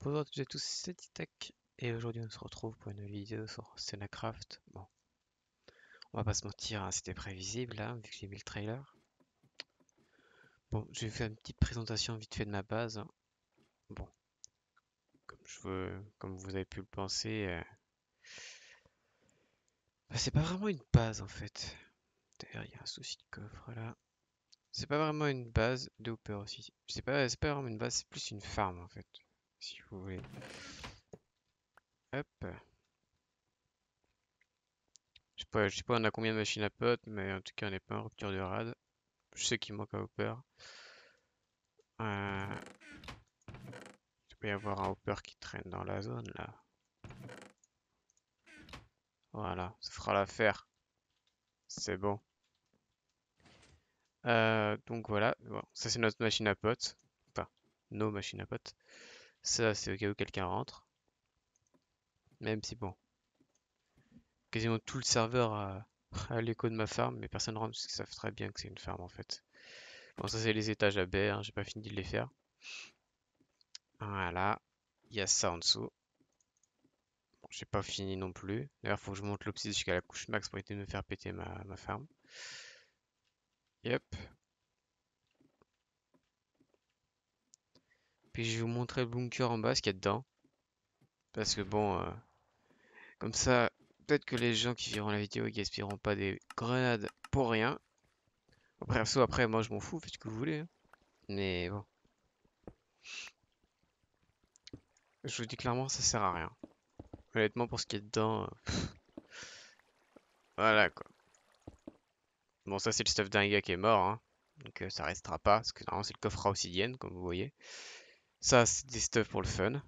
bonjour à tous et c'est et aujourd'hui on se retrouve pour une vidéo sur Scenacraft. Bon, on va pas se mentir, hein, c'était prévisible, là, hein, vu que j'ai mis le trailer. Bon, je vais faire une petite présentation vite fait de ma base. Hein. Bon, comme, je veux, comme vous avez pu le penser, euh, bah, c'est pas vraiment une base en fait. D'ailleurs, il y a un souci de coffre là. C'est pas vraiment une base de Hooper aussi. C'est pas, pas vraiment une base, c'est plus une farm en fait si vous voulez. Hop. Je sais pas, on a combien de machines à potes, mais en tout cas on n'est pas en rupture de rad. Je sais qu'il manque un hopper. Euh, il peut y avoir un hopper qui traîne dans la zone là. Voilà, ça fera l'affaire. C'est bon. Euh, donc voilà, ça c'est notre machine à potes. Enfin, nos machines à potes. Ça, c'est au cas où quelqu'un rentre. Même si bon. Quasiment tout le serveur a, l'écho de ma ferme, mais personne rentre parce qu'ils savent très bien que c'est une ferme en fait. Bon, ça c'est les étages à baie, hein, j'ai pas fini de les faire. Voilà. Il y a ça en dessous. Bon, j'ai pas fini non plus. D'ailleurs, faut que je monte l'obsidienne jusqu'à la couche max pour éviter de me faire péter ma, ma farm. Yep. Puis je vais vous montrer le bunker en bas, ce qu'il y a dedans. Parce que bon, euh, comme ça, peut-être que les gens qui verront la vidéo, qui gaspilleront pas des grenades pour rien. Après, après, moi je m'en fous, faites ce que vous voulez. Hein. Mais bon. Je vous dis clairement, ça sert à rien. Honnêtement, pour ce qu'il y a dedans... Euh, voilà, quoi. Bon, ça, c'est le stuff d'un gars qui est mort, hein. Donc euh, ça restera pas, parce que normalement c'est le coffre à comme vous voyez. Ça, c'est des stuff pour le fun.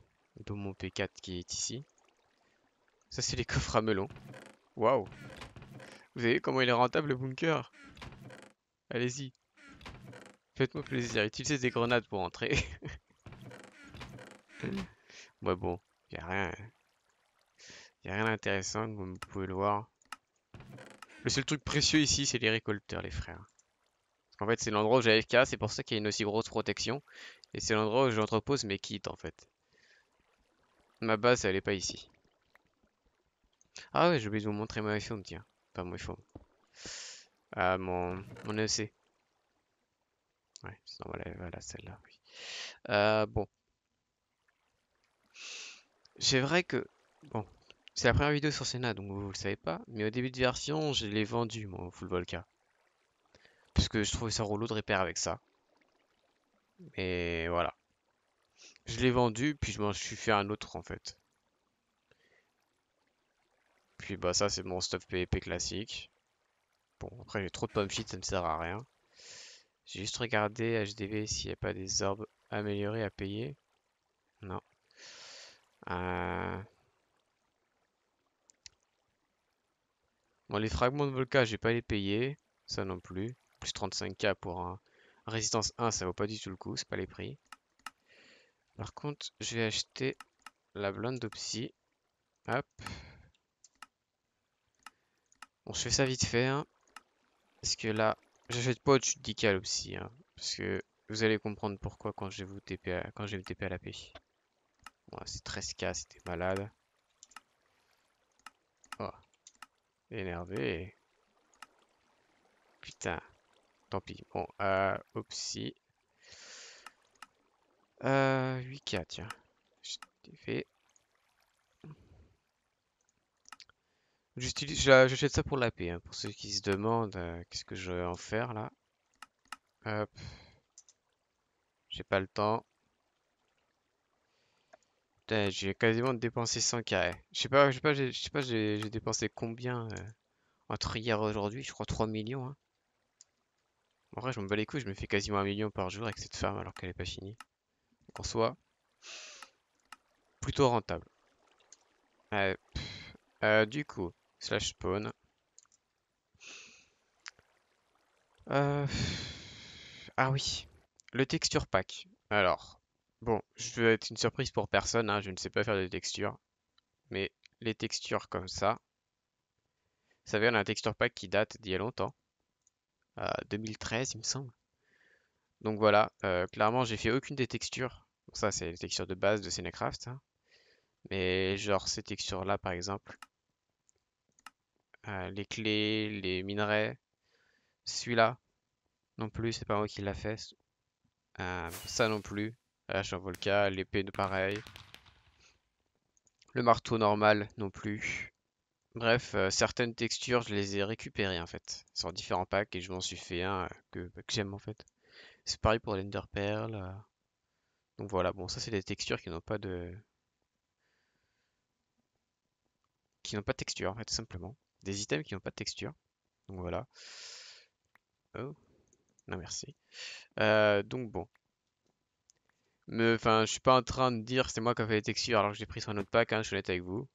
Dont mon P4 qui est ici. Ça, c'est les coffres à melon. Waouh Vous avez vu comment il est rentable, le bunker Allez-y. Faites-moi plaisir. Utilisez des grenades pour entrer. ouais, bon. Y'a rien... Y'a rien d'intéressant, comme vous pouvez le voir. Le seul truc précieux ici, c'est les récolteurs, les frères. En fait, c'est l'endroit où j'avais cas, c'est pour ça qu'il y a une aussi grosse protection. Et c'est l'endroit où j'entrepose mes kits en fait. Ma base elle est pas ici. Ah ouais, j'ai oublié de vous montrer mon iPhone, tiens. Pas mon iPhone. Ah, mon, mon EC. Ouais, sinon voilà, voilà celle-là, oui. Euh, bon. C'est vrai que... Bon, c'est la première vidéo sur Senna, donc vous, le savez pas. Mais au début de version, je l'ai vendu, mon Full Volca. Parce que je trouvais ça rouleau de repère avec ça. Et voilà. Je l'ai vendu, puis je m'en suis fait un autre en fait. Puis bah ça c'est mon stuff PvP classique. Bon après j'ai trop de pommes shit, ça ne sert à rien. J'ai juste regardé HDV s'il n'y a pas des orbes améliorés à payer. Non. Euh. Bon les fragments de Volca j'ai pas les payer. ça non plus. Plus 35k pour un Résistance 1, ça vaut pas du tout le coup, c'est pas les prix. Par contre, je vais acheter la blonde d'Opsy. Hop. Bon, je fais ça vite fait. Hein. parce que là, j'achète pas au-dessus de 10 hein. parce que vous allez comprendre pourquoi quand je vais, vous TP à, quand TP à la paix. c'est 13k, c'était malade. Oh. Énervé. Putain. Tant pis. Bon, euh, Opsy. Euh, 8K, tiens. Je J'achète ça pour la paix, hein. pour ceux qui se demandent euh, qu'est-ce que je vais en faire là. Hop. J'ai pas le temps. Putain, j'ai quasiment dépensé 100 carrés. Je sais pas, je sais pas, j'ai dépensé combien euh, entre hier et aujourd'hui, je crois 3 millions. Hein. En vrai, je me bats les couilles, je me fais quasiment un million par jour avec cette femme alors qu'elle est pas finie. en soi, plutôt rentable. Euh, du coup, slash spawn. Euh, ah oui, le texture pack. Alors, bon, je vais être une surprise pour personne, hein, je ne sais pas faire de textures. Mais les textures comme ça, ça vient un texture pack qui date d'il y a longtemps. 2013, euh, il me semble. Donc voilà, euh, clairement, j'ai fait aucune des textures. Donc ça, c'est les textures de base de Cinecraft. Hein. Mais genre ces textures-là, par exemple. Euh, les clés, les minerais. Celui-là, non plus, c'est pas moi qui l'a fait. ça non plus. La l'épée de pareil. Le marteau normal non plus. Bref, euh, certaines textures, je les ai récupérées en fait, sur différents packs et je m'en suis fait un euh, bah, que, j'aime en fait. C'est pareil pour l'Ender Pearl. Euh. Donc voilà, bon, ça c'est des textures qui n'ont pas de. qui n'ont pas de texture en fait, tout simplement. Des items qui n'ont pas de texture. Donc voilà. Oh, non merci. donc bon. enfin, je suis pas en train de dire c'est moi qui ai fait les textures alors que j'ai pris sur un autre pack, hein, je suis honnête avec vous.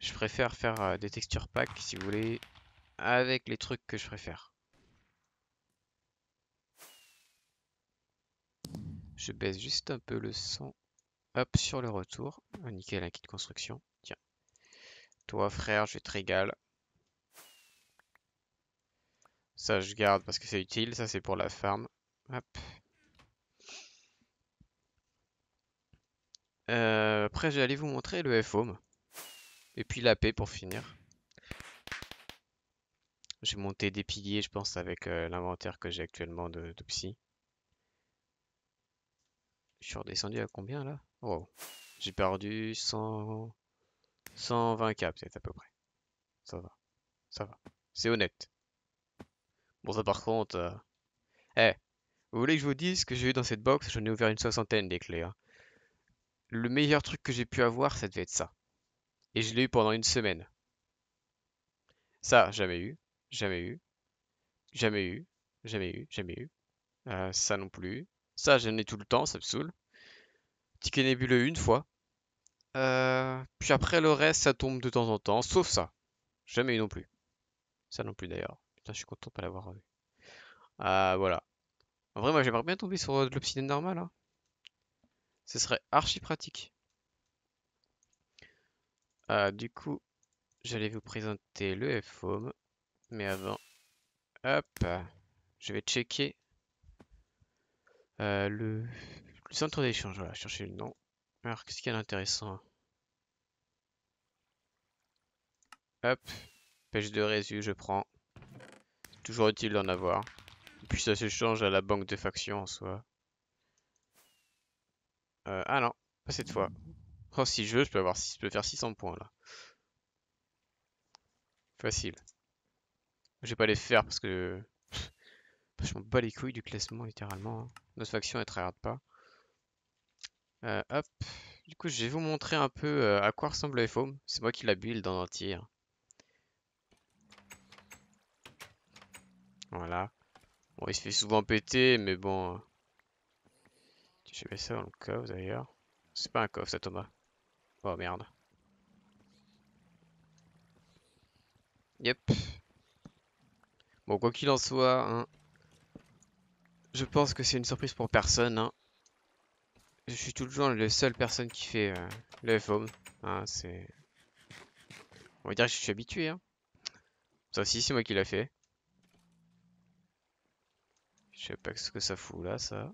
Je préfère faire euh, des textures packs, si vous voulez, avec les trucs que je préfère. Je baisse juste un peu le son. Hop, sur le retour. Ah, nickel, un kit construction. Tiens. Toi, frère, je te régale. Ça, je garde parce que c'est utile. Ça, c'est pour la farm. Hop. Euh, après, je vais aller vous montrer le f et puis la paix pour finir. J'ai monté des piliers, je pense, avec euh, l'inventaire que j'ai actuellement de, psy. Je suis redescendu à combien là Wow. J'ai perdu 100... 120k peut-être à peu près. Ça va. Ça va. C'est honnête. Bon ça par contre... Euh, eh Vous voulez que je vous dise ce que j'ai eu dans cette box J'en ai ouvert une soixantaine des clés. Hein. Le meilleur truc que j'ai pu avoir, ça devait être ça. Et je l'ai eu pendant une semaine. Ça, jamais eu. Jamais eu. Jamais eu. Jamais eu. Jamais eu. Euh, ça non plus. Ça, j'en ai tout le temps, ça me saoule. Ticket nébuleux une fois. Euh, puis après le reste, ça tombe de temps en temps, sauf ça. Jamais eu non plus. Ça non plus d'ailleurs. Putain, je suis content de pas l'avoir eu. Euh, voilà. En vrai, moi j'aimerais bien tomber sur de l'obsidienne normale. Hein. Ce serait archi pratique. Ah, du coup, j'allais vous présenter le FOM, mais avant, hop, je vais checker euh, le, centre d'échange, voilà, chercher le nom. Alors, qu'est-ce qu'il y a d'intéressant Hop, pêche de résu, je prends. Toujours utile d'en avoir. Et puis ça s'échange à la banque de faction, en soi. Euh, ah non, pas cette fois si je veux, je peux, avoir, je peux faire 600 points là. Facile. Je vais pas les faire parce que... je m'en bats les couilles du classement littéralement. Hein. Notre faction elle trahit pas. Euh, hop. Du coup, je vais vous montrer un peu euh, à quoi ressemble FOAM. C'est moi qui la build en entier. Voilà. Bon, il se fait souvent péter, mais bon... Euh, je mettre ça dans le coffre d'ailleurs. C'est pas un coffre ça, Thomas. Oh merde. Yep. Bon, quoi qu'il en soit, hein, je pense que c'est une surprise pour personne. Hein. Je suis toujours le seule personne qui fait euh, le FOM. Hein, c'est... On va dire que je suis habitué. Hein. Ça aussi, c'est moi qui l'a fait. Je sais pas ce que ça fout là, ça.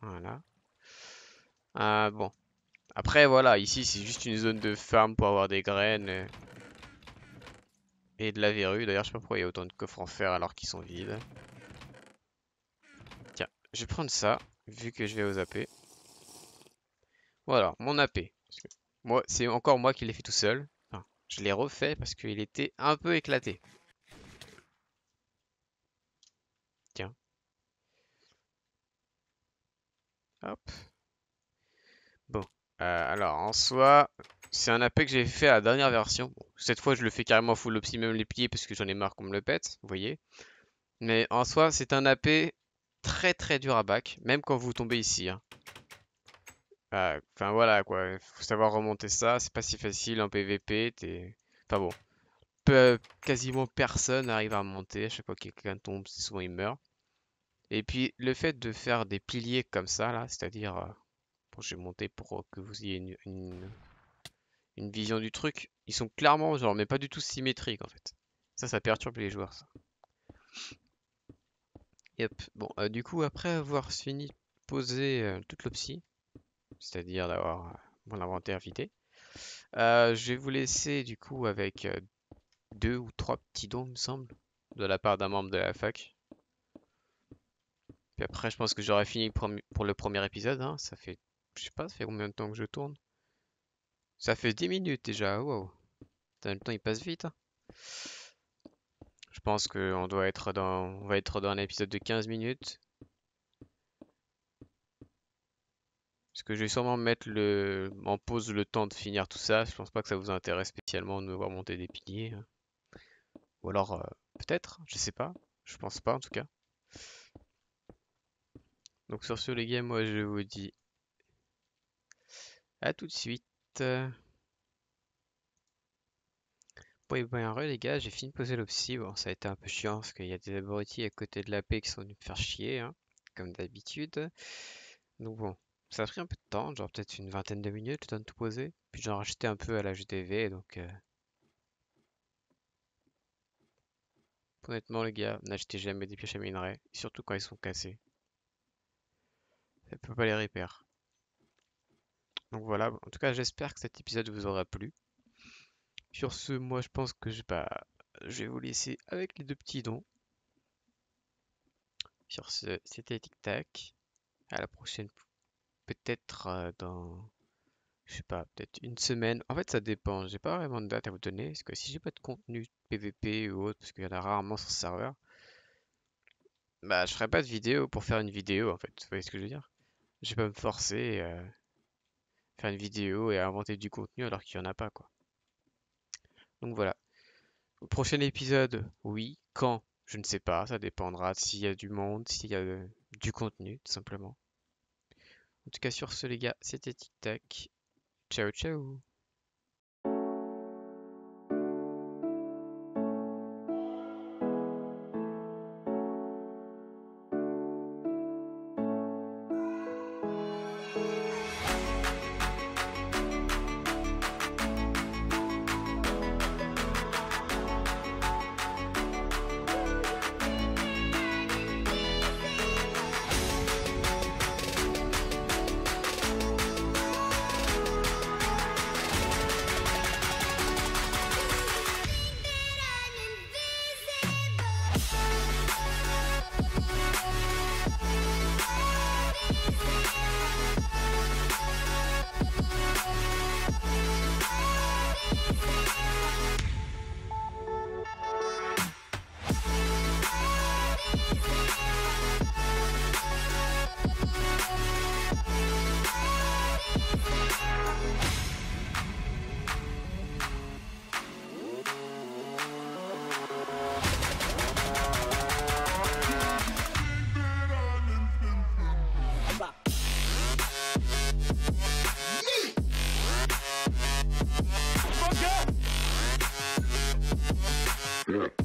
Voilà. Ah bon. Après, voilà, ici, c'est juste une zone de ferme pour avoir des graines. Euh, et de la verrue. D'ailleurs, je sais pas pourquoi il y a autant de coffres en fer alors qu'ils sont vides. Tiens, je vais prendre ça, vu que je vais aux AP. Voilà, mon AP. Moi, c'est encore moi qui l'ai fait tout seul. Enfin, je l'ai refait parce qu'il était un peu éclaté. Tiens. Hop. Bon. Euh, alors, en soi, c'est un AP que j'ai fait à la dernière version. cette fois, je le fais carrément full optimum même les piliers, parce que j'en ai marre qu'on me le pète, vous voyez. Mais en soi, c'est un AP très très dur à bac, même quand vous tombez ici. Hein. Euh, enfin voilà quoi, faut savoir remonter ça, c'est pas si facile en PVP, Enfin bon, quasiment personne n'arrive à remonter, à chaque fois que quelqu'un tombe, souvent il meurt. Et puis le fait de faire des piliers comme ça là, c'est-à-dire... Euh, je vais monter pour euh, que vous ayez une, une, vision du truc. Ils sont clairement, genre, mais pas du tout symétriques, en fait. Ça, ça perturbe les joueurs, Yep. Bon, euh, du coup, après avoir fini de poser euh, toute l'opsie, c'est-à-dire d'avoir mon inventaire vidé, je vais vous laisser, du coup, avec deux ou trois petits dons, me semble, de la part d'un membre de la fac. Puis après, je pense que j'aurai fini pour le premier épisode. Hein. Ça fait je sais pas, ça fait combien de temps que je tourne Ça fait 10 minutes déjà, wow. En même temps, il passe vite. Hein. Je pense qu'on doit être dans, va être dans un épisode de 15 minutes. Parce que je vais sûrement mettre le, en pause le temps de finir tout ça. Je pense pas que ça vous intéresse spécialement de me voir monter des piliers. Hein. Ou alors, euh, peut-être, hein, je sais pas. Je pense pas en tout cas. Donc sur ce les gars, moi je vous dis à tout de suite. Bon, et eh bien re les gars, j'ai fini de poser l'opsie. Bon, ça a été un peu chiant parce qu'il y a des abrutis à côté de la paix qui sont venus me faire chier, hein, comme d'habitude. Donc bon, ça a pris un peu de temps, genre peut-être une vingtaine de minutes, le temps de tout poser. Puis j'en rachetais un peu à la GTV, donc... Euh, honnêtement, les gars, n'achetez jamais des pièges à minerais, surtout quand ils sont cassés. Ça peut pas les repères. Donc voilà, en tout cas j'espère que cet épisode vous aura plu. Sur ce, moi je pense que je, je vais vous laisser avec les deux petits dons. Sur ce, c'était Tic Tac. À la prochaine, peut-être euh, dans, je sais pas, peut-être une semaine. En fait, ça dépend. J'ai pas vraiment de date à vous donner parce que si j'ai pas de contenu PVP ou autre, parce qu'il y en a rarement sur ce serveur, bah je ferai pas de vidéo pour faire une vidéo en fait. Vous voyez ce que je veux dire? Je vais pas me forcer. Euh, faire une vidéo et inventer du contenu alors qu'il n'y en a pas, quoi. Donc voilà. Au prochain épisode, oui. Quand Je ne sais pas. Ça dépendra s'il y a du monde, s'il y a euh, du contenu, tout simplement. En tout cas, sur ce, les gars, c'était Tic Ciao, ciao Yeah.